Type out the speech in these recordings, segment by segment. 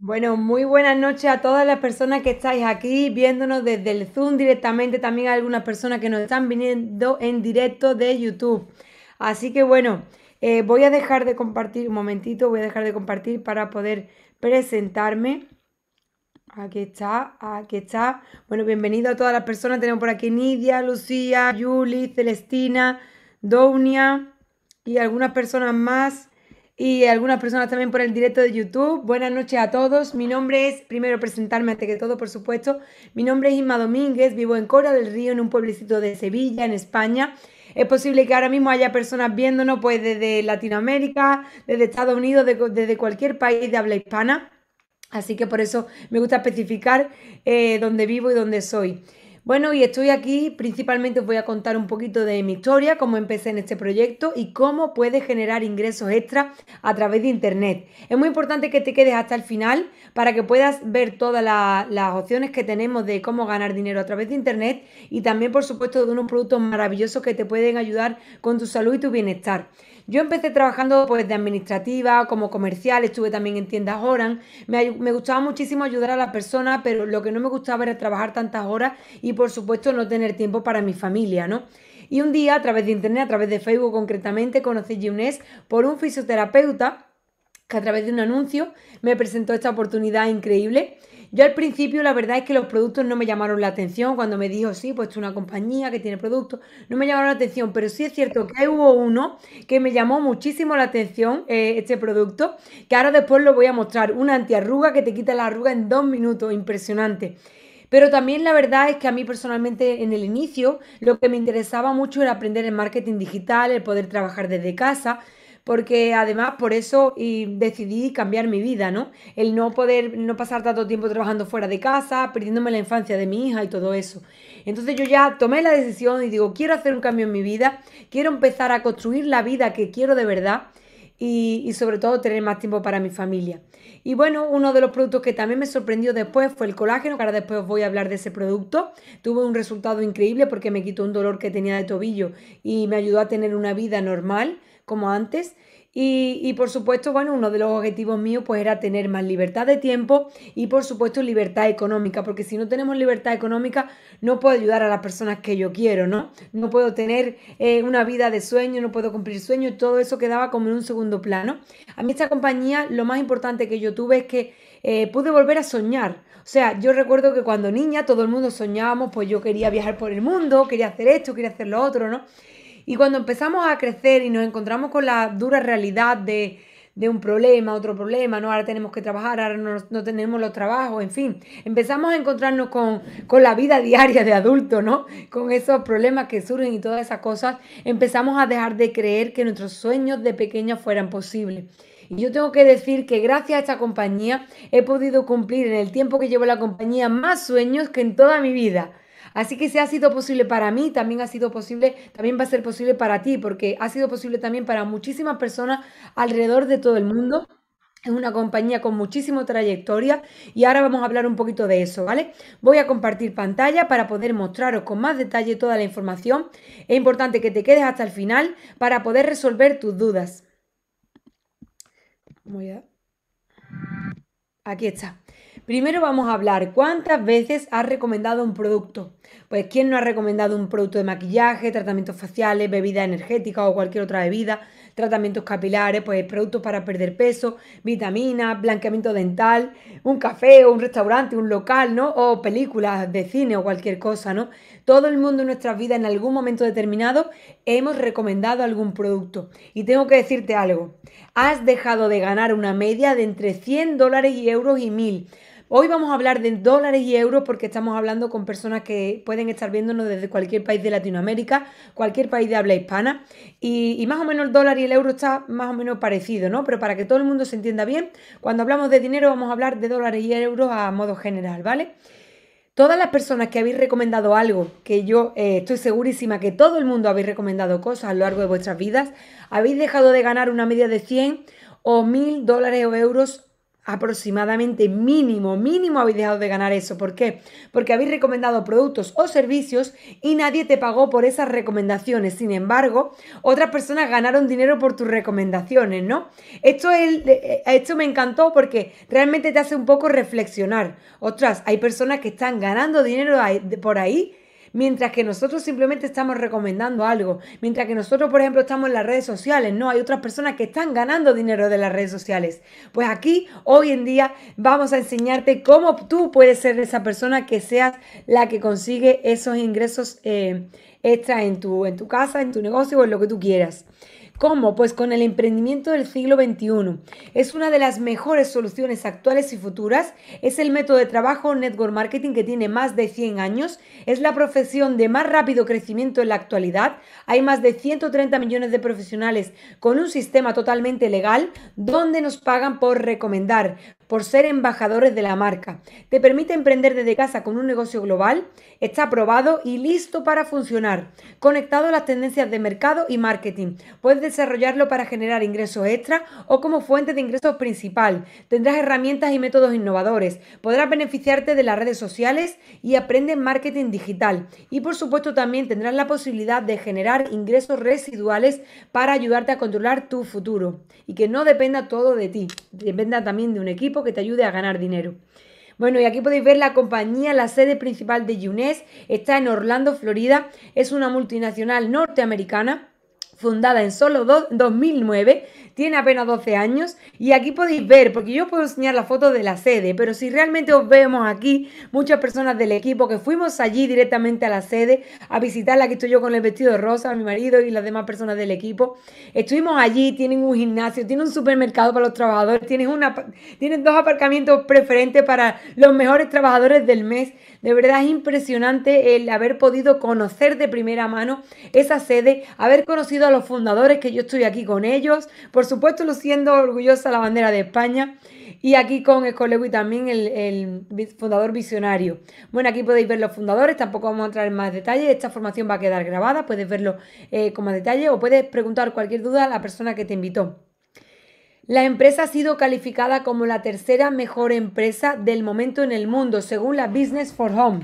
Bueno, muy buenas noches a todas las personas que estáis aquí viéndonos desde el Zoom directamente, también a algunas personas que nos están viniendo en directo de YouTube. Así que bueno, eh, voy a dejar de compartir un momentito, voy a dejar de compartir para poder presentarme. Aquí está, aquí está. Bueno, bienvenido a todas las personas. Tenemos por aquí Nidia, Lucía, Yuli, Celestina, donia y algunas personas más y algunas personas también por el directo de YouTube. Buenas noches a todos. Mi nombre es, primero presentarme antes que todo, por supuesto. Mi nombre es Inma Domínguez, vivo en Cora del Río, en un pueblecito de Sevilla, en España. Es posible que ahora mismo haya personas viéndonos pues desde Latinoamérica, desde Estados Unidos, desde cualquier país de habla hispana. Así que por eso me gusta especificar eh, dónde vivo y dónde soy. Bueno, y estoy aquí, principalmente os voy a contar un poquito de mi historia, cómo empecé en este proyecto y cómo puedes generar ingresos extra a través de Internet. Es muy importante que te quedes hasta el final para que puedas ver todas las opciones que tenemos de cómo ganar dinero a través de Internet y también, por supuesto, de unos productos maravillosos que te pueden ayudar con tu salud y tu bienestar. Yo empecé trabajando pues de administrativa, como comercial, estuve también en tiendas Oran. Me, gustaba muchísimo ayudar a las personas, pero lo que no me gustaba era trabajar tantas horas y por supuesto no tener tiempo para mi familia, ¿no? Y un día, a través de internet, a través de Facebook concretamente, conocí a Younes por un fisioterapeuta que a través de un anuncio me presentó esta oportunidad increíble yo al principio la verdad es que los productos no me llamaron la atención cuando me dijo, sí, pues es una compañía que tiene productos, no me llamaron la atención, pero sí es cierto que hubo uno que me llamó muchísimo la atención, eh, este producto, que ahora después lo voy a mostrar, una antiarruga que te quita la arruga en dos minutos, impresionante. Pero también la verdad es que a mí personalmente en el inicio lo que me interesaba mucho era aprender el marketing digital, el poder trabajar desde casa, porque además por eso decidí cambiar mi vida, ¿no? El no poder, no pasar tanto tiempo trabajando fuera de casa, perdiéndome la infancia de mi hija y todo eso. Entonces yo ya tomé la decisión y digo, quiero hacer un cambio en mi vida, quiero empezar a construir la vida que quiero de verdad. Y, sobre todo tener más tiempo para mi familia. Y bueno, uno de los productos que también me sorprendió después fue el colágeno, que ahora después os voy a hablar de ese producto. Tuve un resultado increíble porque me quitó un dolor que tenía de tobillo y me ayudó a tener una vida normal como antes. Y, por supuesto, bueno, uno de los objetivos míos pues era tener más libertad de tiempo y por supuesto libertad económica, porque si no tenemos libertad económica no puedo ayudar a las personas que yo quiero, ¿no? No puedo tener eh, una vida de sueño, no puedo cumplir sueños, todo eso quedaba como en un segundo plano. A mí esta compañía lo más importante que yo tuve es que eh, pude volver a soñar. O sea, yo recuerdo que cuando niña todo el mundo soñábamos, pues yo quería viajar por el mundo, quería hacer esto, quería hacer lo otro, ¿no? Y cuando empezamos a crecer y nos encontramos con la dura realidad de, un problema, otro problema, ¿no? Ahora tenemos que trabajar, ahora no, tenemos los trabajos, en fin. Empezamos a encontrarnos con, la vida diaria de adulto, ¿no? Con esos problemas que surgen y todas esas cosas. Empezamos a dejar de creer que nuestros sueños de pequeños fueran posibles. Y yo tengo que decir que gracias a esta compañía he podido cumplir en el tiempo que llevo la compañía más sueños que en toda mi vida. Así que si ha sido posible para mí, también ha sido posible, también va a ser posible para ti, porque ha sido posible también para muchísimas personas alrededor de todo el mundo. Es una compañía con muchísima trayectoria y ahora vamos a hablar un poquito de eso, ¿vale? Voy a compartir pantalla para poder mostraros con más detalle toda la información. Es importante que te quedes hasta el final para poder resolver tus dudas. Voy Aquí está. Primero vamos a hablar cuántas veces has recomendado un producto. Pues quién no ha recomendado un producto de maquillaje, tratamientos faciales, bebida energética o cualquier otra bebida, tratamientos capilares, pues productos para perder peso, vitaminas, blanqueamiento dental, un café o un restaurante, un local, ¿no? O películas de cine o cualquier cosa, ¿no? Todo el mundo en nuestra vida en algún momento determinado hemos recomendado algún producto. Y tengo que decirte algo, has dejado de ganar una media de entre 100 dólares y euros y 1000 Hoy vamos a hablar de dólares y euros porque estamos hablando con personas que pueden estar viéndonos desde cualquier país de Latinoamérica, cualquier país de habla hispana. Y, más o menos el dólar y el euro está más o menos parecido, ¿no? Pero para que todo el mundo se entienda bien, cuando hablamos de dinero vamos a hablar de dólares y euros a modo general, ¿vale? Todas las personas que habéis recomendado algo, que yo eh, estoy segurísima que todo el mundo habéis recomendado cosas a lo largo de vuestras vidas, habéis dejado de ganar una media de 100 o 1000 dólares o euros aproximadamente mínimo, mínimo habéis dejado de ganar eso. ¿Por qué? Porque habéis recomendado productos o servicios y nadie te pagó por esas recomendaciones. Sin embargo, otras personas ganaron dinero por tus recomendaciones, ¿no? Esto, eh, esto me encantó porque realmente te hace un poco reflexionar. Ostras, hay personas que están ganando dinero por ahí Mientras que nosotros simplemente estamos recomendando algo. Mientras que nosotros, por ejemplo, estamos en las redes sociales. No, hay otras personas que están ganando dinero de las redes sociales. Pues aquí, hoy en día, vamos a enseñarte cómo tú puedes ser esa persona que seas la que consigue esos ingresos eh, extra en tu, en tu casa, en tu negocio o en lo que tú quieras. ¿Cómo? Pues con el emprendimiento del siglo XXI. Es una de las mejores soluciones actuales y futuras. Es el método de trabajo network marketing que tiene más de 100 años. Es la profesión de más rápido crecimiento en la actualidad. Hay más de 130 millones de profesionales con un sistema totalmente legal donde nos pagan por recomendar por ser embajadores de la marca. Te permite emprender desde casa con un negocio global, está aprobado y listo para funcionar. Conectado a las tendencias de mercado y marketing. Puedes desarrollarlo para generar ingresos extra o como fuente de ingresos principal. Tendrás herramientas y métodos innovadores. Podrás beneficiarte de las redes sociales y aprende marketing digital. Y por supuesto también tendrás la posibilidad de generar ingresos residuales para ayudarte a controlar tu futuro y que no dependa todo de ti, dependa también de un equipo que te ayude a ganar dinero. Bueno, y aquí podéis ver la compañía, la sede principal de Yunes, está en Orlando, Florida, es una multinacional norteamericana fundada en solo 2009, tiene apenas 12 años y aquí podéis ver, porque yo puedo enseñar la foto de la sede, pero si realmente os vemos aquí, muchas personas del equipo que fuimos allí directamente a la sede a visitarla, aquí estoy yo con el vestido rosa, mi marido y las demás personas del equipo, estuvimos allí, tienen un gimnasio, tienen un supermercado para los trabajadores, tienen, una, tienen dos aparcamientos preferentes para los mejores trabajadores del mes, de verdad es impresionante el haber podido conocer de primera mano esa sede, haber conocido a los fundadores que yo estoy aquí con ellos, por supuesto luciendo orgullosa la bandera de España y aquí con y también el, fundador visionario. Bueno, aquí podéis ver los fundadores, tampoco vamos a entrar en más detalles, esta formación va a quedar grabada, puedes verlo como eh, con más detalle o puedes preguntar cualquier duda a la persona que te invitó. La empresa ha sido calificada como la tercera mejor empresa del momento en el mundo, según la Business for Home.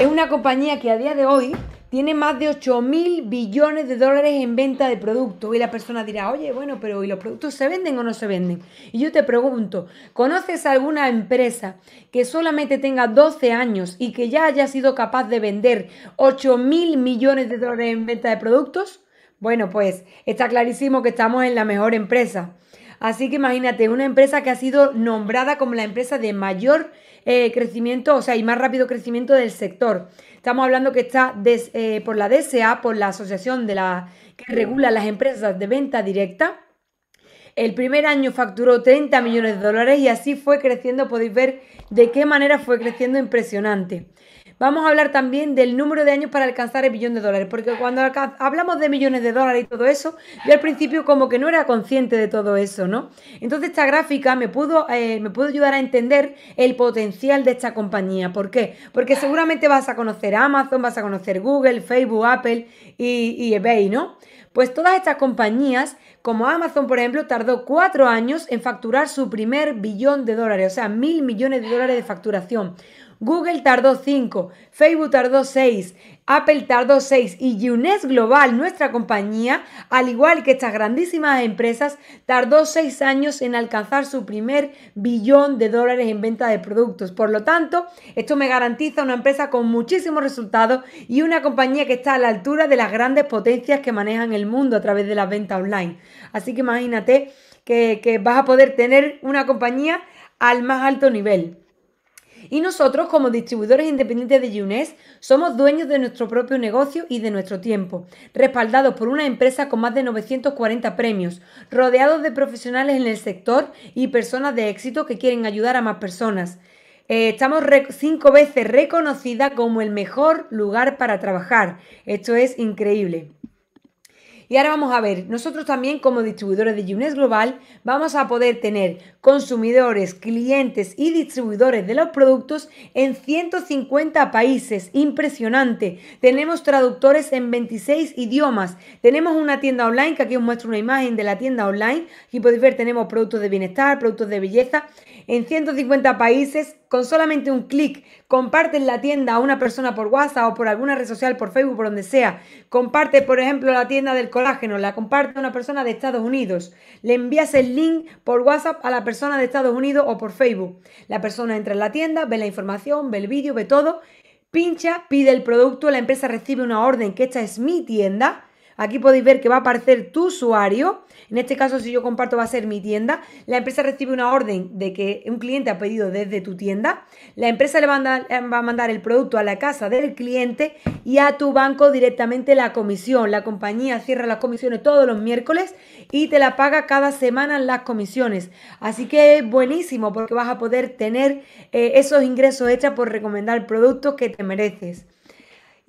Es una compañía que a día de hoy tiene más de 8 mil billones de dólares en venta de productos. Y la persona dirá, oye, bueno, pero ¿y los productos se venden o no se venden? Y yo te pregunto, ¿conoces alguna empresa que solamente tenga 12 años y que ya haya sido capaz de vender 8 mil millones de dólares en venta de productos? Bueno, pues está clarísimo que estamos en la mejor empresa. Así que imagínate, una empresa que ha sido nombrada como la empresa de mayor eh, crecimiento, o sea, y más rápido crecimiento del sector. Estamos hablando que está eh, por la DSA, por la asociación de la, que mm. regula las empresas de venta directa. El primer año facturó 30 millones de dólares y así fue creciendo. Podéis ver de qué manera fue creciendo impresionante. Vamos a hablar también del número de años para alcanzar el billón de dólares, porque cuando hablamos de millones de dólares y todo eso, yo al principio como que no era consciente de todo eso, ¿no? Entonces esta gráfica me pudo, eh, me ayudar a entender el potencial de esta compañía. ¿Por qué? Porque seguramente vas a conocer Amazon, vas a conocer Google, Facebook, Apple y, y eBay, ¿no? Pues todas estas compañías, como Amazon, por ejemplo, tardó cuatro años en facturar su primer billón de dólares, o sea, mil millones de dólares de facturación. Google tardó 5, Facebook tardó 6, Apple tardó 6 y UNES Global, nuestra compañía, al igual que estas grandísimas empresas, tardó 6 años en alcanzar su primer billón de dólares en venta de productos. Por lo tanto, esto me garantiza una empresa con muchísimos resultados y una compañía que está a la altura de las grandes potencias que manejan el mundo a través de las ventas online. Así que imagínate que vas a poder tener una compañía al más alto nivel. Y nosotros, como distribuidores independientes de Younes, somos dueños de nuestro propio negocio y de nuestro tiempo, respaldados por una empresa con más de 940 premios, rodeados de profesionales en el sector y personas de éxito que quieren ayudar a más personas. Eh, estamos cinco veces reconocida como el mejor lugar para trabajar. Esto es increíble. Y ahora vamos a ver, nosotros también como distribuidores de Yunes Global vamos a poder tener consumidores, clientes y distribuidores de los productos en 150 países. Impresionante. Tenemos traductores en 26 idiomas. Tenemos una tienda online, que aquí os muestro una imagen de la tienda online. Aquí podéis ver, tenemos productos de bienestar, productos de belleza en 150 países con solamente un clic, comparten la tienda a una persona por WhatsApp o por alguna red social, por Facebook, por donde sea. Comparte, por ejemplo, la tienda del colágeno, la comparte una persona de Estados Unidos. Le envías el link por WhatsApp a la persona de Estados Unidos o por Facebook. La persona entra en la tienda, ve la información, ve el vídeo, ve todo, pincha, pide el producto, la empresa recibe una orden que esta es mi tienda Aquí podéis ver que va a aparecer tu usuario. En este caso, si yo comparto, va a ser mi tienda. La empresa recibe una orden de que un cliente ha pedido desde tu tienda. La empresa le eh, va a mandar, el producto a la casa del cliente y a tu banco directamente la comisión. La compañía cierra las comisiones todos los miércoles y te la paga cada semana las comisiones. Así que es buenísimo porque vas a poder tener eh, esos ingresos hechos por recomendar productos que te mereces.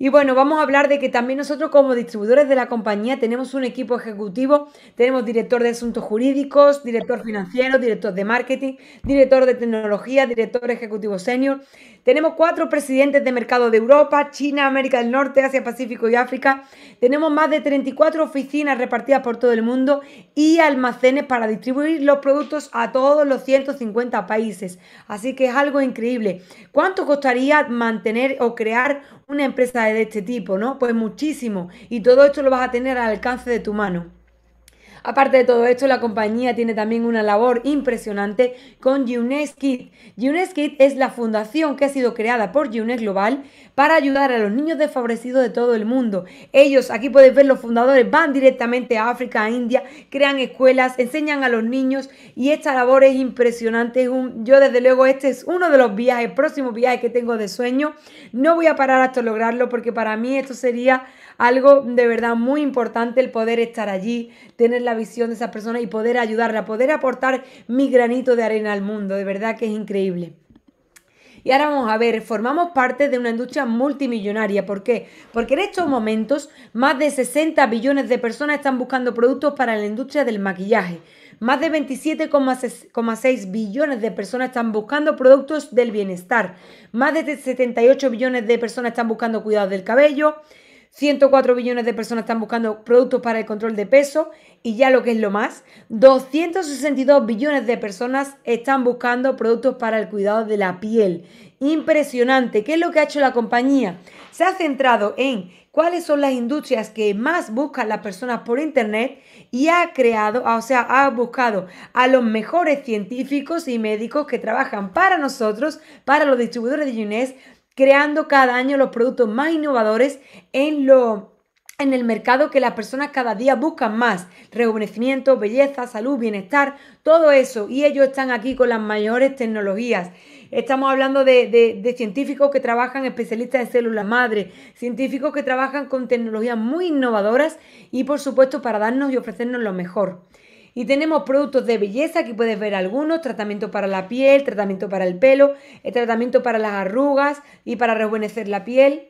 Y bueno, vamos a hablar de que también nosotros como distribuidores de la compañía tenemos un equipo ejecutivo, tenemos director de asuntos jurídicos, director financiero, director de marketing, director de tecnología, director ejecutivo senior. Tenemos cuatro presidentes de mercado de Europa, China, América del Norte, Asia Pacífico y África. Tenemos más de 34 oficinas repartidas por todo el mundo y almacenes para distribuir los productos a todos los 150 países. Así que es algo increíble. ¿Cuánto costaría mantener o crear una empresa de de este tipo, ¿no? Pues muchísimo. Y todo esto lo vas a tener al alcance de tu mano. Aparte de todo esto, la compañía tiene también una labor impresionante con UNESKID. UNESKID es la fundación que ha sido creada por UNES Global para ayudar a los niños desfavorecidos de todo el mundo. Ellos, aquí podéis ver los fundadores, van directamente a África, a India, crean escuelas, enseñan a los niños y esta labor es impresionante. Yo desde luego este es uno de los viajes, próximos viajes que tengo de sueño. No voy a parar hasta lograrlo porque para mí esto sería algo de verdad muy importante el poder estar allí, tener la visión de esa persona y poder ayudarla, poder aportar mi granito de arena al mundo. De verdad que es increíble. Y ahora vamos a ver, formamos parte de una industria multimillonaria. ¿Por qué? Porque en estos momentos más de 60 billones de personas están buscando productos para la industria del maquillaje. Más de 27,6 billones de personas están buscando productos del bienestar. Más de 78 billones de personas están buscando cuidados del cabello. 104 billones de personas están buscando productos para el control de peso y ya lo que es lo más, 262 billones de personas están buscando productos para el cuidado de la piel. Impresionante. ¿Qué es lo que ha hecho la compañía? Se ha centrado en cuáles son las industrias que más buscan las personas por internet y ha creado, o sea, ha buscado a los mejores científicos y médicos que trabajan para nosotros, para los distribuidores de Yunes creando cada año los productos más innovadores en en el mercado que las personas cada día buscan más. Rejuvenecimiento, belleza, salud, bienestar, todo eso. Y ellos están aquí con las mayores tecnologías. Estamos hablando de, de científicos que trabajan, especialistas en células madre, científicos que trabajan con tecnologías muy innovadoras y por supuesto para darnos y ofrecernos lo mejor. Y tenemos productos de belleza, aquí puedes ver algunos, tratamiento para la piel, tratamiento para el pelo, eh, tratamiento para las arrugas y para rejuvenecer la piel.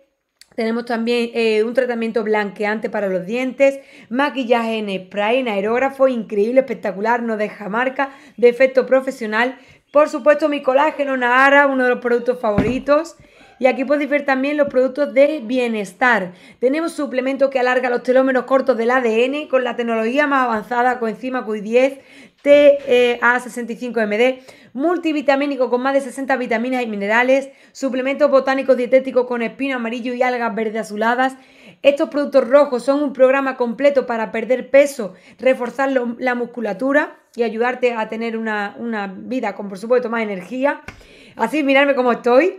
Tenemos también eh, un tratamiento blanqueante para los dientes, maquillaje en spray, en aerógrafo, increíble, espectacular, no deja marca, de efecto profesional. Por supuesto, mi colágeno Nahara, uno de los productos favoritos. Y aquí podéis ver también los productos de bienestar. Tenemos suplemento que alarga los telómeros cortos del ADN con la tecnología más avanzada, coenzima Q10, TA65MD, e multivitamínico con más de 60 vitaminas y minerales, suplementos botánicos dietéticos con espino amarillo y algas verde azuladas. Estos productos rojos son un programa completo para perder peso, reforzar la musculatura y ayudarte a tener una, una vida con, por supuesto, más energía. Así, mirarme cómo estoy.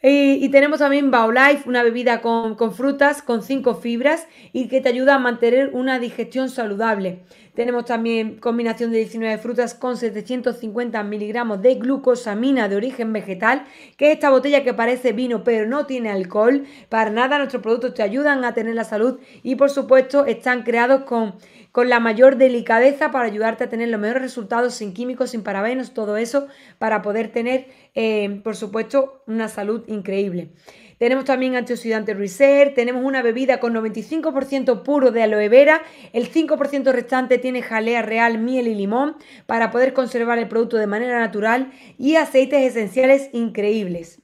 Y, tenemos también Baolife, una bebida con, frutas, con cinco fibras y que te ayuda a mantener una digestión saludable. Tenemos también combinación de 19 frutas con 750 miligramos de glucosamina de origen vegetal, que es esta botella que parece vino pero no tiene alcohol. Para nada, nuestros productos te ayudan a tener la salud y por supuesto están creados con con la mayor delicadeza para ayudarte a tener los mejores resultados sin químicos, sin parabenos, todo eso para poder tener, eh, por supuesto, una salud increíble. Tenemos también antioxidante Reserve, tenemos una bebida con 95% puro de aloe vera, el 5% restante tiene jalea real, miel y limón para poder conservar el producto de manera natural y aceites esenciales increíbles.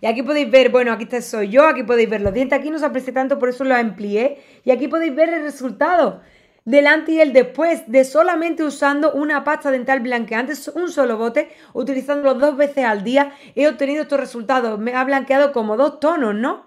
Y aquí podéis ver, bueno, aquí soy yo, aquí podéis ver los dientes, aquí no se aprecia tanto, por eso lo amplié. Y aquí podéis ver el resultado delante y el después de solamente usando una pasta dental blanqueante, un solo bote, utilizándolo dos veces al día, he obtenido estos resultados. Me ha blanqueado como dos tonos, ¿no?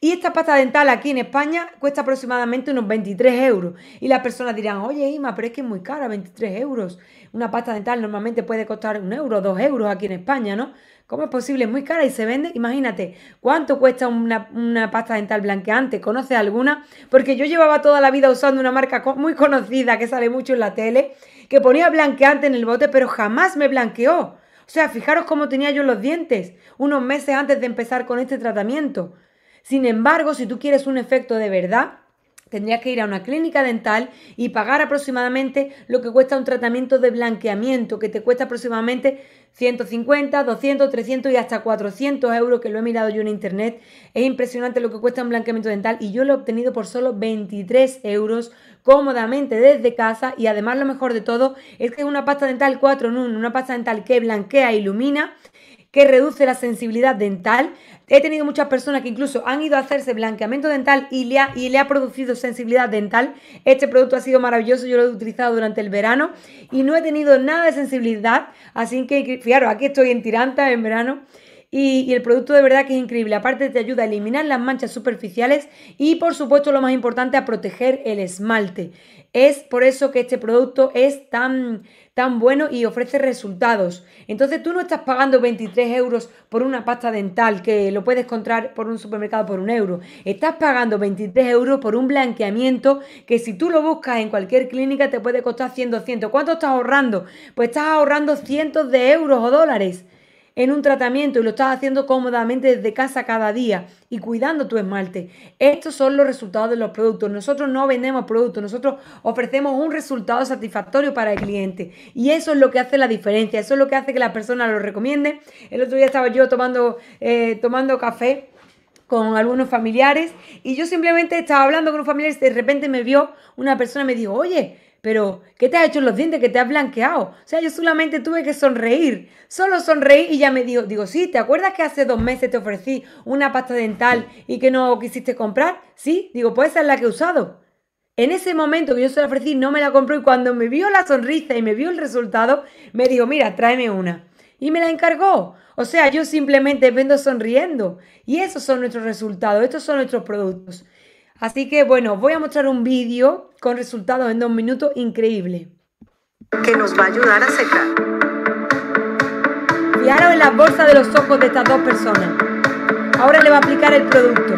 Y esta pasta dental aquí en España cuesta aproximadamente unos 23 euros. Y las personas dirán, oye Ima, pero es que es muy cara, 23 euros. Una pasta dental normalmente puede costar un euro, dos euros aquí en España, ¿no? ¿Cómo es posible? Es muy cara y se vende. Imagínate, ¿cuánto cuesta una, pasta dental blanqueante? ¿Conoce alguna? Porque yo llevaba toda la vida usando una marca muy conocida que sale mucho en la tele, que ponía blanqueante en el bote, pero jamás me blanqueó. O sea, fijaros cómo tenía yo los dientes unos meses antes de empezar con este tratamiento. Sin embargo, si tú quieres un efecto de verdad, tendrías que ir a una clínica dental y pagar aproximadamente lo que cuesta un tratamiento de blanqueamiento, que te cuesta aproximadamente 150, 200, 300 y hasta 400 euros, que lo he mirado yo en internet. Es impresionante lo que cuesta un blanqueamiento dental y yo lo he obtenido por solo 23 euros cómodamente desde casa y además lo mejor de todo es que es una pasta dental 4 en 1, una pasta dental que blanquea e ilumina, que reduce la sensibilidad dental. He tenido muchas personas que incluso han ido a hacerse blanqueamiento dental y le, ha, y le ha producido sensibilidad dental. Este producto ha sido maravilloso, yo lo he utilizado durante el verano y no he tenido nada de sensibilidad. Así que, fijaros, aquí estoy en Tiranta en verano. y, el producto de verdad que es increíble. Aparte te ayuda a eliminar las manchas superficiales y por supuesto lo más importante a proteger el esmalte. Es por eso que este producto es tan, tan bueno y ofrece resultados. Entonces tú no estás pagando 23 euros por una pasta dental que lo puedes comprar por un supermercado por un euro. Estás pagando 23 euros por un blanqueamiento que si tú lo buscas en cualquier clínica te puede costar 100, 200. ¿Cuánto estás ahorrando? Pues estás ahorrando cientos de euros o dólares en un tratamiento y lo estás haciendo cómodamente desde casa cada día y cuidando tu esmalte. Estos son los resultados de los productos. Nosotros no vendemos productos, nosotros ofrecemos un resultado satisfactorio para el cliente. Y eso es lo que hace la diferencia, eso es lo que hace que la persona lo recomiende, El otro día estaba yo tomando, eh, tomando café con algunos familiares y yo simplemente estaba hablando con un familiar y de repente me vio una persona y me dijo, oye, pero ¿qué te has hecho en los dientes que te has blanqueado? O sea, yo solamente tuve que sonreír, solo sonreí y ya me dijo, digo, sí, ¿te acuerdas que hace dos meses te ofrecí una pasta dental y que no quisiste comprar? Sí, digo, pues esa es la que he usado. En ese momento que yo se la ofrecí, no me la compró y cuando me vio la sonrisa y me vio el resultado, me dijo, mira, tráeme una. Y me la encargó. O sea, yo simplemente vendo sonriendo. Y esos son nuestros resultados, estos son nuestros productos. Así que bueno, voy a mostrar un vídeo con resultados en dos minutos increíble. Que nos va a ayudar a secar. Fijaros en la bolsa de los ojos de estas dos personas. Ahora le va a aplicar el producto.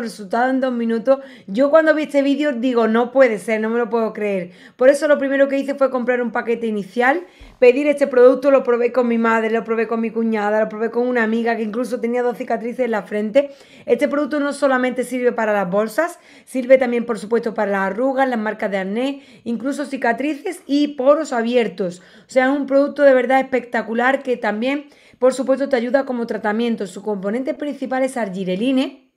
resultado en dos minutos. Yo cuando vi este vídeo digo, no puede ser, no me lo puedo creer. Por eso lo primero que hice fue comprar un paquete inicial, pedir este producto, lo probé con mi madre, lo probé con mi cuñada, lo probé con una amiga que incluso tenía dos cicatrices en la frente. Este producto no solamente sirve para las bolsas, sirve también por supuesto para las arrugas, las marcas de acné, incluso cicatrices y poros abiertos. O sea, es un producto de verdad espectacular que también por supuesto te ayuda como tratamiento. Su componente principal es argireline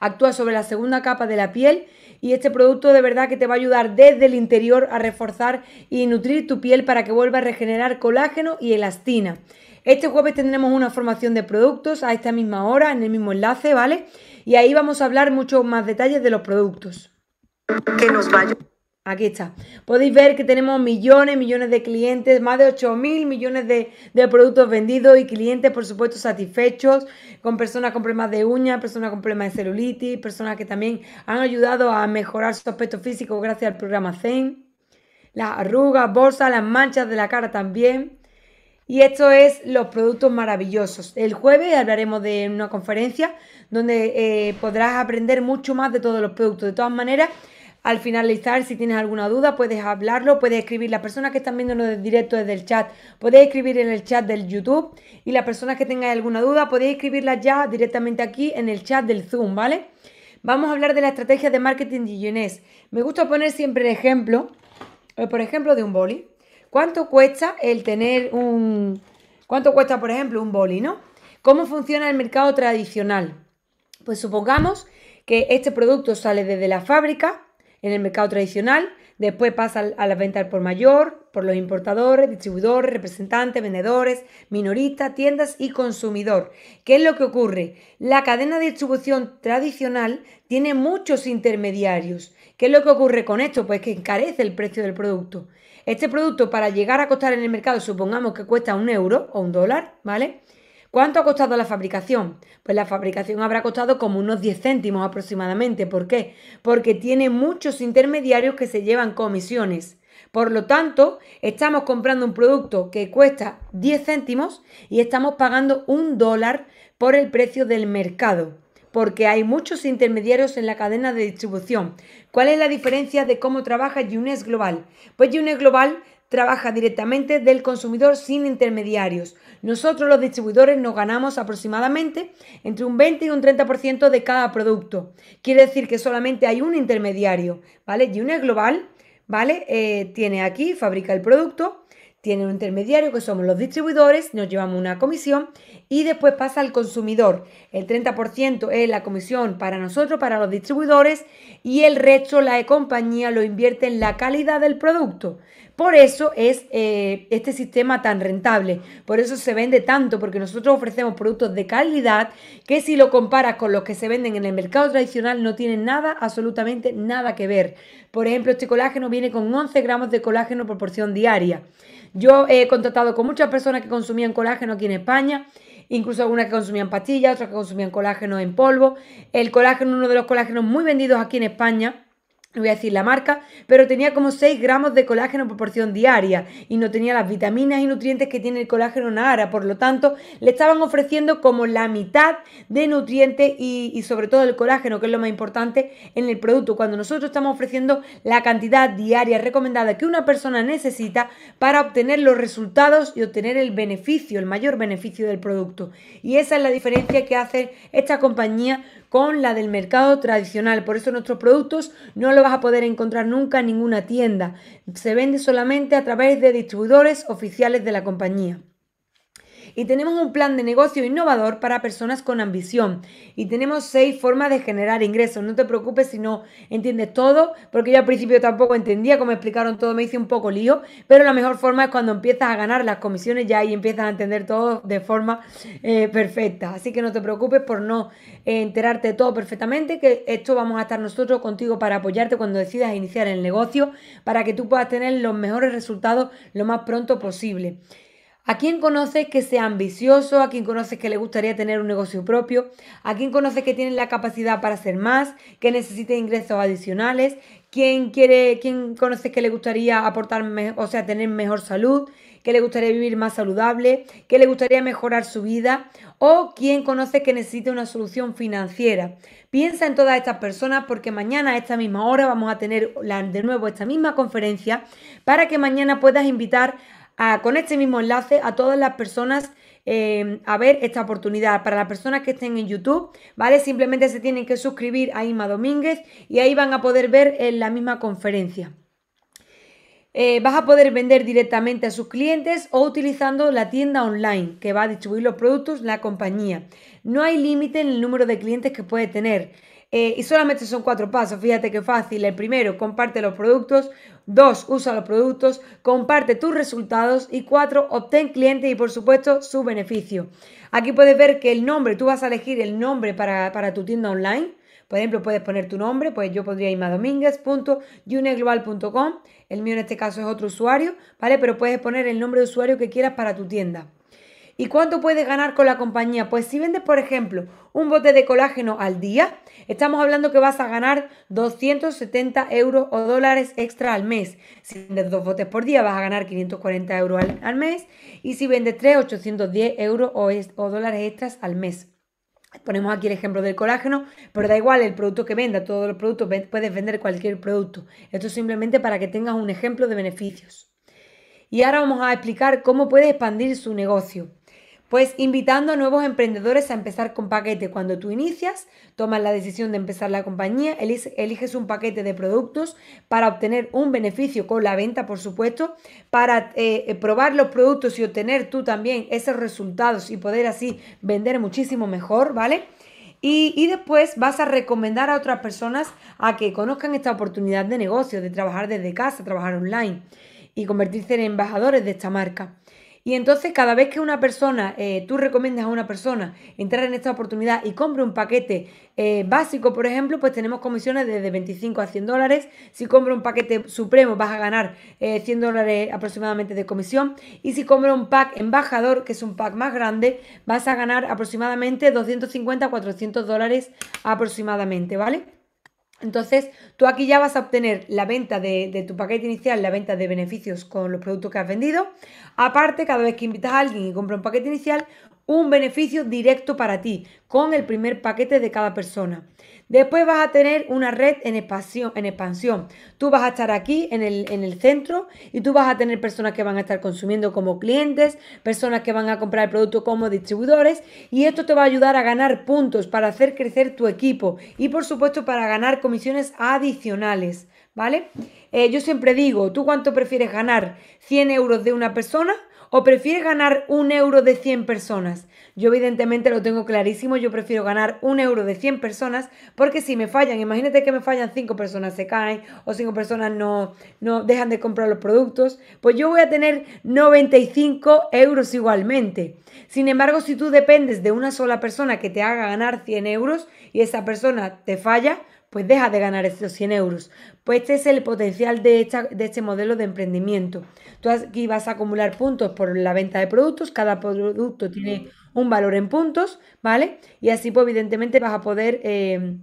actúa sobre la segunda capa de la piel y este producto de verdad que te va a ayudar desde el interior a reforzar y nutrir tu piel para que vuelva a regenerar colágeno y elastina. Este jueves tendremos una formación de productos a esta misma hora, en el mismo enlace, ¿vale? Y ahí vamos a hablar mucho más detalles de los productos. Que nos vaya. Aquí está. Podéis ver que tenemos millones, millones de clientes, más de 8 mil millones de, productos vendidos y clientes, por supuesto, satisfechos, con personas con problemas de uñas, personas con problemas de celulitis, personas que también han ayudado a mejorar su aspecto físico gracias al programa Zen. Las arrugas, bolsas, las manchas de la cara también. Y esto es los productos maravillosos. El jueves hablaremos de una conferencia donde eh, podrás aprender mucho más de todos los productos. De todas maneras, al finalizar, si tienes alguna duda, puedes hablarlo, puedes escribir. Las personas que están viéndonos en directo desde el chat, podéis escribir en el chat del YouTube. Y las personas que tengáis alguna duda, podéis escribirla ya directamente aquí en el chat del Zoom, ¿vale? Vamos a hablar de la estrategia de marketing de Guinness. Me gusta poner siempre el ejemplo, eh, por ejemplo, de un boli. ¿Cuánto cuesta el tener un... ¿Cuánto cuesta, por ejemplo, un boli, no? ¿Cómo funciona el mercado tradicional? Pues supongamos que este producto sale desde la fábrica en el mercado tradicional, después pasa a las ventas por mayor, por los importadores, distribuidores, representantes, vendedores, minoristas, tiendas y consumidor. ¿Qué es lo que ocurre? La cadena de distribución tradicional tiene muchos intermediarios. ¿Qué es lo que ocurre con esto? Pues que encarece el precio del producto. Este producto para llegar a costar en el mercado, supongamos que cuesta un euro o un dólar, ¿vale? ¿Cuánto ha costado la fabricación? Pues la fabricación habrá costado como unos 10 céntimos aproximadamente. ¿Por qué? Porque tiene muchos intermediarios que se llevan comisiones. Por lo tanto, estamos comprando un producto que cuesta 10 céntimos y estamos pagando un dólar por el precio del mercado, porque hay muchos intermediarios en la cadena de distribución. ¿Cuál es la diferencia de cómo trabaja Unes Global? Pues unes Global trabaja directamente del consumidor sin intermediarios. Nosotros los distribuidores nos ganamos aproximadamente entre un 20 y un 30% de cada producto. Quiere decir que solamente hay un intermediario, ¿vale? Y una global, ¿vale? Eh, tiene aquí, fabrica el producto, tiene un intermediario que somos los distribuidores, nos llevamos una comisión y después pasa al consumidor el 30% es la comisión para nosotros, para los distribuidores, y el resto la compañía lo invierte en la calidad del producto. Por eso es eh, este sistema tan rentable, por eso se vende tanto, porque nosotros ofrecemos productos de calidad que si lo comparas con los que se venden en el mercado tradicional no tienen nada, absolutamente nada que ver. Por ejemplo, este colágeno viene con 11 gramos de colágeno por porción diaria. Yo he contactado con muchas personas que consumían colágeno aquí en España incluso algunas que consumían pastillas, otras que consumían colágeno en polvo. El colágeno, uno de los colágenos muy vendidos aquí en España, no voy a decir la marca, pero tenía como 6 gramos de colágeno por porción diaria y no tenía las vitaminas y nutrientes que tiene el colágeno Nara, por lo tanto le estaban ofreciendo como la mitad de nutrientes y, y sobre todo el colágeno, que es lo más importante en el producto, cuando nosotros estamos ofreciendo la cantidad diaria recomendada que una persona necesita para obtener los resultados y obtener el beneficio, el mayor beneficio del producto. Y esa es la diferencia que hace esta compañía con la del mercado tradicional. Por eso nuestros productos no los vas a poder encontrar nunca en ninguna tienda. Se vende solamente a través de distribuidores oficiales de la compañía y tenemos un plan de negocio innovador para personas con ambición y tenemos seis formas de generar ingresos. No te preocupes si no entiendes todo, porque yo al principio tampoco entendía cómo explicaron todo, me hice un poco lío, pero la mejor forma es cuando empiezas a ganar las comisiones ya y empiezas a entender todo de forma eh, perfecta. Así que no te preocupes por no enterarte de todo perfectamente, que esto vamos a estar nosotros contigo para apoyarte cuando decidas iniciar el negocio, para que tú puedas tener los mejores resultados lo más pronto posible. ¿A quién conoces que sea ambicioso? ¿A quién conoces que le gustaría tener un negocio propio? ¿A quién conoces que tiene la capacidad para hacer más? ¿Que necesite ingresos adicionales? ¿Quién, quiere, quién conoces que le gustaría aportar, o sea, tener mejor salud? ¿Que le gustaría vivir más saludable? ¿Que le gustaría mejorar su vida? ¿O quién conoces que necesita una solución financiera? Piensa en todas estas personas porque mañana a esta misma hora vamos a tener de nuevo esta misma conferencia para que mañana puedas invitar con este mismo enlace a todas las personas em, a ver esta oportunidad. Para las personas que estén en YouTube, ¿vale? Simplemente se tienen que suscribir a Ima Domínguez y ahí van a poder ver en eh, la misma conferencia. Eh, vas a poder vender directamente a sus clientes o utilizando la tienda online que va a distribuir los productos la compañía. No hay límite en el número de clientes que puede tener. Eh, y solamente son cuatro pasos, fíjate qué fácil. El primero, comparte los productos. Dos, usa los productos. Comparte tus resultados. Y cuatro, obtén clientes y por supuesto su beneficio. Aquí puedes ver que el nombre, tú vas a elegir el nombre para, tu tienda online. Por ejemplo, puedes poner tu nombre, pues yo podría ir a dominguez.juneglobal.com. El mío en este caso es otro usuario, ¿vale? Pero puedes poner el nombre de usuario que quieras para tu tienda. ¿Y cuánto puedes ganar con la compañía? Pues si vendes, por ejemplo, un bote de colágeno al día, estamos hablando que vas a ganar 270 euros o dólares extra al mes. Si vendes dos botes por día, vas a ganar 540 euros al, mes. Y si vendes tres, 810 euros o, dólares extras al mes. Ponemos aquí el ejemplo del colágeno, pero da igual el producto que venda, todos los productos, puedes vender cualquier producto. Esto es simplemente para que tengas un ejemplo de beneficios. Y ahora vamos a explicar cómo puedes expandir su negocio. Pues invitando a nuevos emprendedores a empezar con paquete. Cuando tú inicias, tomas la decisión de empezar la compañía, eliges un paquete de productos para obtener un beneficio con la venta, por supuesto, para eh, probar los productos y obtener tú también esos resultados y poder así vender muchísimo mejor, ¿vale? Y, y, después vas a recomendar a otras personas a que conozcan esta oportunidad de negocio, de trabajar desde casa, trabajar online y convertirse en embajadores de esta marca. Y entonces cada vez que una persona, eh, tú recomiendas a una persona entrar en esta oportunidad y compre un paquete eh, básico, por ejemplo, pues tenemos comisiones desde 25 a 100 dólares. Si compra un paquete supremo vas a ganar 100 eh, dólares aproximadamente de comisión. Y si compra un pack embajador, que es un pack más grande, vas a ganar aproximadamente 250 a 400 dólares aproximadamente, ¿vale? Entonces, tú aquí ya vas a obtener la venta de, tu paquete inicial, la venta de beneficios con los productos que has vendido. Aparte, cada vez que invitas a alguien y compra un paquete inicial, un beneficio directo para ti con el primer paquete de cada persona. Después vas a tener una red en expansión. En expansión. Tú vas a estar aquí en el, centro y tú vas a tener personas que van a estar consumiendo como clientes, personas que van a comprar el producto como distribuidores y esto te va a ayudar a ganar puntos para hacer crecer tu equipo y por supuesto para ganar comisiones adicionales. ¿Vale? Eh, yo siempre digo, ¿tú cuánto prefieres ganar? ¿100 euros de una persona ¿O prefieres ganar un euro de 100 personas? Yo evidentemente lo tengo clarísimo, yo prefiero ganar un euro de 100 personas porque si me fallan, imagínate que me fallan 5 personas, se caen o 5 personas no, no dejan de comprar los productos, pues yo voy a tener 95 euros igualmente. Sin embargo, si tú dependes de una sola persona que te haga ganar 100 euros y esa persona te falla, pues deja de ganar estos 100 euros. Pues este es el potencial de, este modelo de emprendimiento. Tú aquí vas a acumular puntos por la venta de productos, cada producto tiene un valor en puntos, ¿vale? Y así pues evidentemente vas a poder... Eh,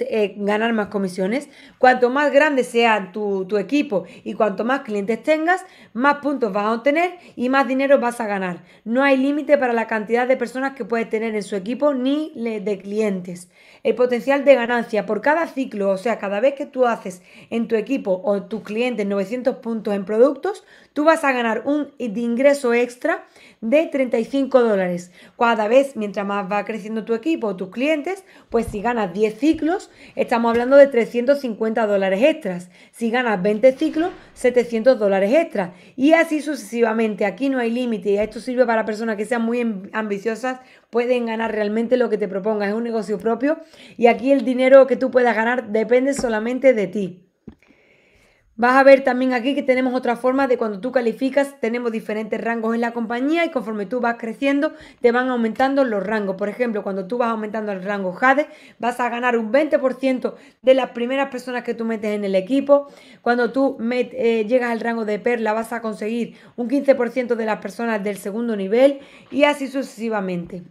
eh, ganar más comisiones. Cuanto más grande sea tu, tu, equipo y cuanto más clientes tengas, más puntos vas a obtener y más dinero vas a ganar. No hay límite para la cantidad de personas que puedes tener en su equipo ni de clientes. El potencial de ganancia por cada ciclo, o sea, cada vez que tú haces en tu equipo o tus clientes 900 puntos en productos, tú vas a ganar un ingreso extra de 35 dólares. Cada vez, mientras más va creciendo tu equipo o tus clientes, pues si ganas 10 ciclos, estamos hablando de 350 dólares extras. Si ganas 20 ciclos, 700 dólares extras. Y así sucesivamente. Aquí no hay límite y esto sirve para personas que sean muy ambiciosas, pueden ganar realmente lo que te propongas. Es un negocio propio y aquí el dinero que tú puedas ganar depende solamente de ti. Vas a ver también aquí que tenemos otra forma de cuando tú calificas, tenemos diferentes rangos en la compañía y conforme tú vas creciendo te van aumentando los rangos. Por ejemplo, cuando tú vas aumentando el rango Jade, vas a ganar un 20% de las primeras personas que tú metes en el equipo. Cuando tú eh, llegas al rango de Perla, vas a conseguir un 15% de las personas del segundo nivel y así sucesivamente.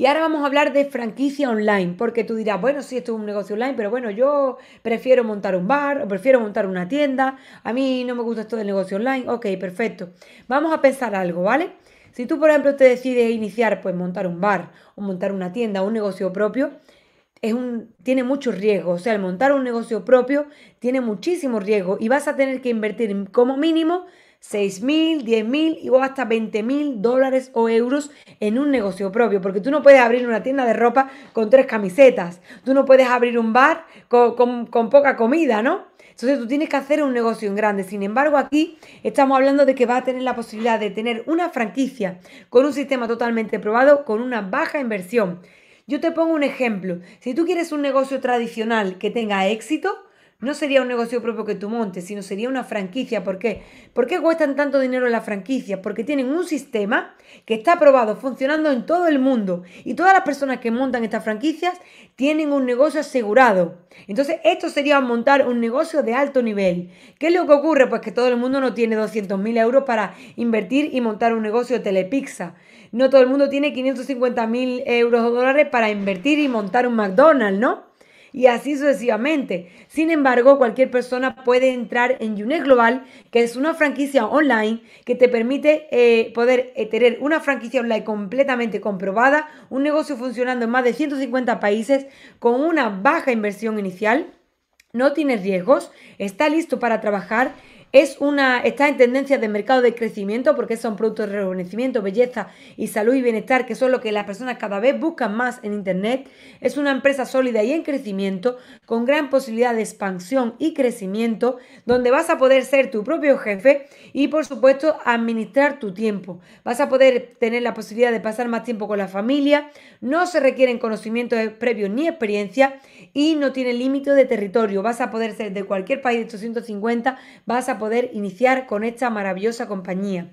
Y ahora vamos a hablar de franquicia online, porque tú dirás, bueno, sí, esto es un negocio online, pero bueno, yo prefiero montar un bar o prefiero montar una tienda. A mí no me gusta esto del negocio online. Ok, perfecto. Vamos a pensar algo, ¿vale? Si tú, por ejemplo, te decides iniciar, pues montar un bar o montar una tienda o un negocio propio, es un, tiene mucho riesgo. O sea, el montar un negocio propio tiene muchísimo riesgo y vas a tener que invertir como mínimo 6 mil, 10 mil y hasta 20 mil dólares o euros en un negocio propio. Porque tú no puedes abrir una tienda de ropa con tres camisetas. Tú no puedes abrir un bar con, con poca comida, ¿no? Entonces tú tienes que hacer un negocio en grande. Sin embargo, aquí estamos hablando de que va a tener la posibilidad de tener una franquicia con un sistema totalmente probado, con una baja inversión. Yo te pongo un ejemplo. Si tú quieres un negocio tradicional que tenga éxito, no sería un negocio propio que tú montes, sino sería una franquicia. ¿Por qué? ¿Por qué cuestan tanto dinero las franquicias? Porque tienen un sistema que está aprobado, funcionando en todo el mundo. Y todas las personas que montan estas franquicias tienen un negocio asegurado. Entonces, esto sería montar un negocio de alto nivel. ¿Qué es lo que ocurre? Pues que todo el mundo no tiene 200.000 euros para invertir y montar un negocio de telepizza. No todo el mundo tiene 550.000 euros o dólares para invertir y montar un McDonald's, ¿no? y así sucesivamente. Sin embargo, cualquier persona puede entrar en Yunet Global, que es una franquicia online que te permite eh, poder eh, tener una franquicia online completamente comprobada, un negocio funcionando en más de 150 países con una baja inversión inicial. No tiene riesgos, está listo para trabajar es una, está en tendencia de mercado de crecimiento porque son productos de rejuvenecimiento, belleza y salud y bienestar, que son lo que las personas cada vez buscan más en Internet. Es una empresa sólida y en crecimiento, con gran posibilidad de expansión y crecimiento, donde vas a poder ser tu propio jefe y, por supuesto, administrar tu tiempo. Vas a poder tener la posibilidad de pasar más tiempo con la familia. No se requieren conocimientos previos ni experiencia y no tiene límite de territorio. Vas a poder ser de cualquier país de 850, vas a poder iniciar con esta maravillosa compañía.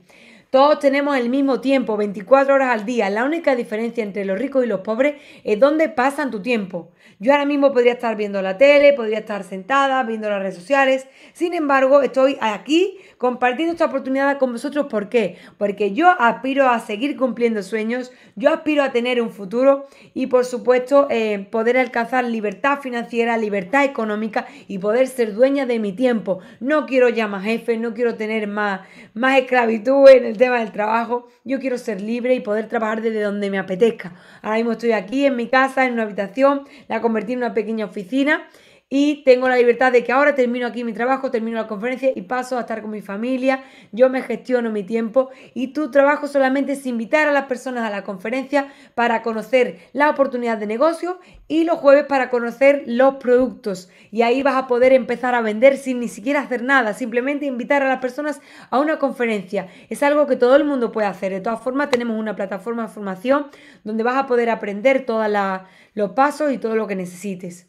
Todos tenemos el mismo tiempo, 24 horas al día. La única diferencia entre los ricos y los pobres es dónde pasan tu tiempo. Yo ahora mismo podría estar viendo la tele, podría estar sentada, viendo las redes sociales. Sin embargo, estoy aquí compartiendo esta oportunidad con vosotros. ¿Por qué? Porque yo aspiro a seguir cumpliendo sueños, yo aspiro a tener un futuro y por supuesto eh, poder alcanzar libertad financiera, libertad económica y poder ser dueña de mi tiempo. No quiero ya más jefe, no quiero tener más, más esclavitud en el tema del trabajo. Yo quiero ser libre y poder trabajar desde donde me apetezca. Ahora mismo estoy aquí en mi casa, en una habitación. La convertir en una pequeña oficina y tengo la libertad de que ahora termino aquí mi trabajo, termino la conferencia y paso a estar con mi familia, yo me gestiono mi tiempo y tu trabajo solamente es invitar a las personas a la conferencia para conocer la oportunidad de negocio y los jueves para conocer los productos y ahí vas a poder empezar a vender sin ni siquiera hacer nada, simplemente invitar a las personas a una conferencia. Es algo que todo el mundo puede hacer. De todas formas, tenemos una plataforma de formación donde vas a poder aprender todos los pasos y todo lo que necesites.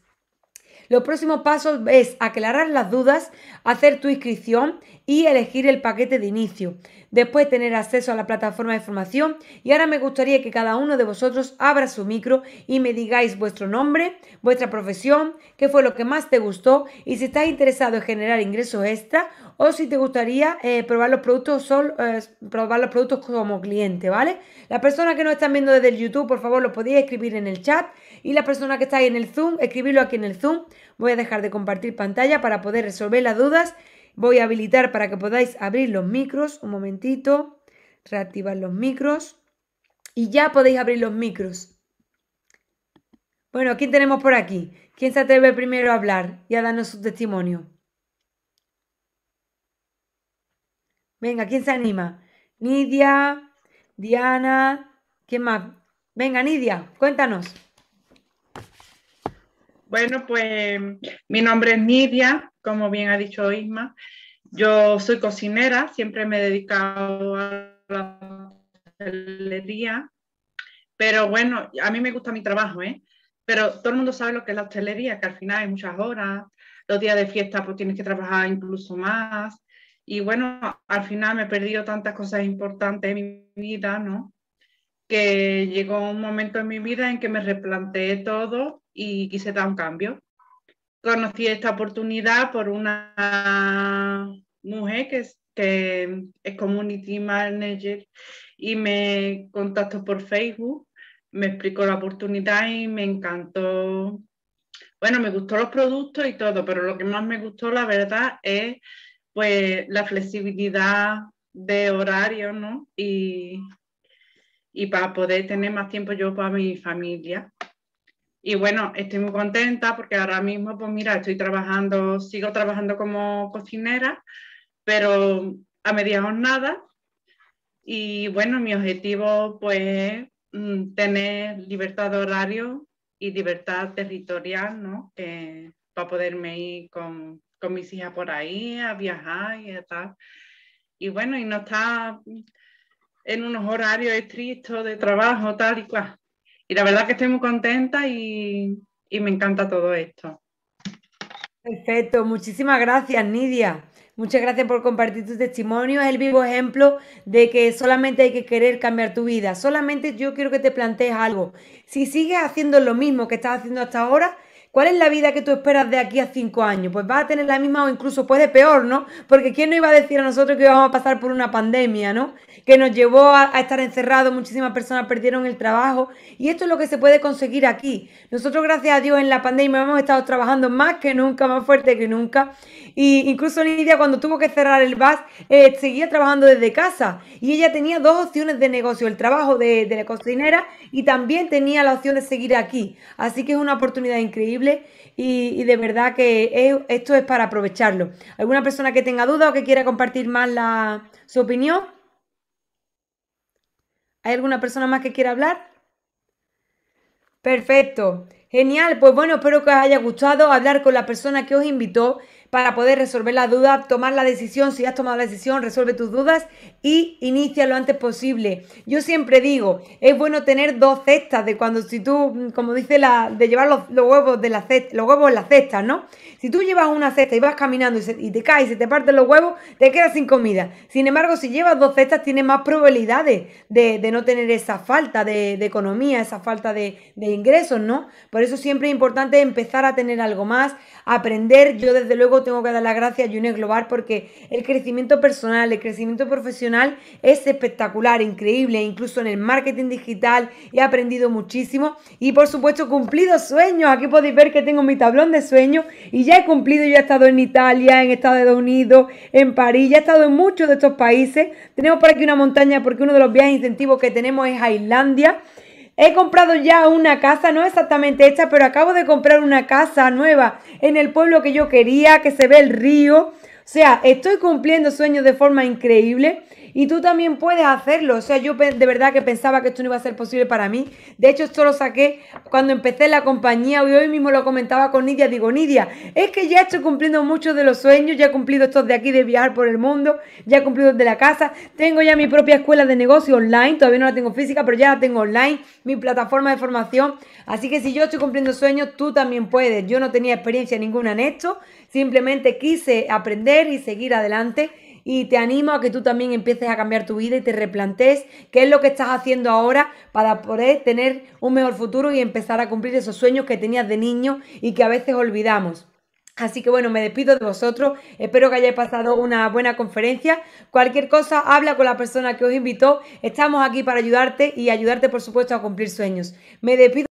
Los próximos pasos es aclarar las dudas, hacer tu inscripción y elegir el paquete de inicio. Después tener acceso a la plataforma de formación y ahora me gustaría que cada uno de vosotros abra su micro y me digáis vuestro nombre, vuestra profesión, qué fue lo que más te gustó y si estás interesado en generar ingresos extra o si te gustaría eh, probar los productos eh, probar los productos como cliente, ¿vale? Las personas que nos están viendo desde el YouTube, por favor, lo podéis escribir en el chat y la persona que está en el Zoom, escribirlo aquí en el Zoom. Voy a dejar de compartir pantalla para poder resolver las dudas. Voy a habilitar para que podáis abrir los micros. Un momentito. Reactivar los micros. Y ya podéis abrir los micros. Bueno, ¿quién tenemos por aquí? ¿Quién se atreve primero a hablar y a darnos su testimonio? Venga, ¿quién se anima? Nidia, Diana, ¿quién más? Venga, Nidia, cuéntanos. Bueno, pues mi nombre es Nidia, como bien ha dicho Isma. Yo soy cocinera, siempre me he dedicado a la hostelería, pero bueno, a mí me gusta mi trabajo, ¿eh? Pero todo el mundo sabe lo que es la hostelería, que al final hay muchas horas, los días de fiesta pues tienes que trabajar incluso más. Y bueno, al final me he perdido tantas cosas importantes en mi vida, ¿no? Que llegó un momento en mi vida en que me replanteé todo y quise dar un cambio. Conocí esta oportunidad por una mujer que es, community manager y me contactó por Facebook, me explicó la oportunidad y me encantó. Bueno, me gustó los productos y todo, pero lo que más me gustó, la verdad, es pues la flexibilidad de horario, Y, y para poder tener más tiempo yo para mi familia. Y bueno, estoy muy contenta porque ahora mismo, pues mira, estoy trabajando, sigo trabajando como cocinera, pero a media jornada. Y bueno, mi objetivo pues es mm, tener libertad de horario y libertad territorial, ¿no? Eh, para poderme ir con, con, mis hijas por ahí a viajar y tal. Y bueno, y no estar en unos horarios estrictos de trabajo, tal y cual y la verdad que estoy muy contenta y, me encanta todo esto. Perfecto, muchísimas gracias Nidia. Muchas gracias por compartir tu testimonio. Es el vivo ejemplo de que solamente hay que querer cambiar tu vida. Solamente yo quiero que te plantees algo. Si sigues haciendo lo mismo que estás haciendo hasta ahora, ¿Cuál es la vida que tú esperas de aquí a cinco años? Pues vas a tener la misma o incluso puede peor, ¿no? Porque ¿quién no iba a decir a nosotros que íbamos a pasar por una pandemia, ¿no? Que nos llevó a, a estar encerrados, muchísimas personas perdieron el trabajo. Y esto es lo que se puede conseguir aquí. Nosotros, gracias a Dios, en la pandemia hemos estado trabajando más que nunca, más fuerte que nunca. Y incluso Lidia cuando tuvo que cerrar el bus eh, seguía trabajando desde casa y ella tenía dos opciones de negocio, el trabajo de, la cocinera y también tenía la opción de seguir aquí. Así que es una oportunidad increíble y, de verdad que esto es para aprovecharlo. ¿Alguna persona que tenga duda o que quiera compartir más su opinión? ¿Hay alguna persona más que quiera hablar? Perfecto. Genial, pues bueno, espero que os haya gustado hablar con la persona que os invitó para poder resolver la duda, tomar la decisión. Si has tomado la decisión, resuelve tus dudas y inicia lo antes posible. Yo siempre digo, es bueno tener dos cestas de cuando si tú, como dice la, de llevar los, huevos de la cesta, los huevos en la cesta, ¿no? Si tú llevas una cesta y vas caminando y, te caes y te parten los huevos, te quedas sin comida. Sin embargo, si llevas dos cestas, tienes más probabilidades de, no tener esa falta de, economía, esa falta de, de ingresos, ¿no? Por eso siempre es importante empezar a tener algo más, aprender. Yo desde luego tengo que dar las gracias a Junior Global porque el crecimiento personal, el crecimiento profesional es espectacular, increíble, incluso en el marketing digital he aprendido muchísimo y por supuesto cumplido sueños. Aquí podéis ver que tengo mi tablón de sueños y ya he cumplido, ya he estado en Italia, en Estados Unidos, en París, ya he estado en muchos de estos países. Tenemos por aquí una montaña porque uno de los viajes incentivos que tenemos es a Islandia. He comprado ya una casa, no exactamente esta, pero acabo de comprar una casa nueva en el pueblo que yo quería, que se ve el río. O sea, estoy cumpliendo sueños de forma increíble. Y tú también puedes hacerlo. O sea, yo de verdad que pensaba que esto no iba a ser posible para mí. De hecho, esto lo saqué cuando empecé la compañía. Y hoy mismo lo comentaba con Nidia. Digo, Nidia, es que ya estoy cumpliendo muchos de los sueños. Ya he cumplido estos de aquí de viajar por el mundo. Ya he cumplido de la casa. Tengo ya mi propia escuela de negocio online. Todavía no la tengo física, pero ya la tengo online. Mi plataforma de formación. Así que si yo estoy cumpliendo sueños, tú también puedes. Yo no tenía experiencia ninguna en esto. Simplemente quise aprender y seguir adelante y te animo a que tú también empieces a cambiar tu vida y te replantees qué es lo que estás haciendo ahora para poder tener un mejor futuro y empezar a cumplir esos sueños que tenías de niño y que a veces olvidamos. Así que bueno, me despido de vosotros. Espero que hayáis pasado una buena conferencia. Cualquier cosa, habla con la persona que os invitó. Estamos aquí para ayudarte y ayudarte, por supuesto, a cumplir sueños. Me despido.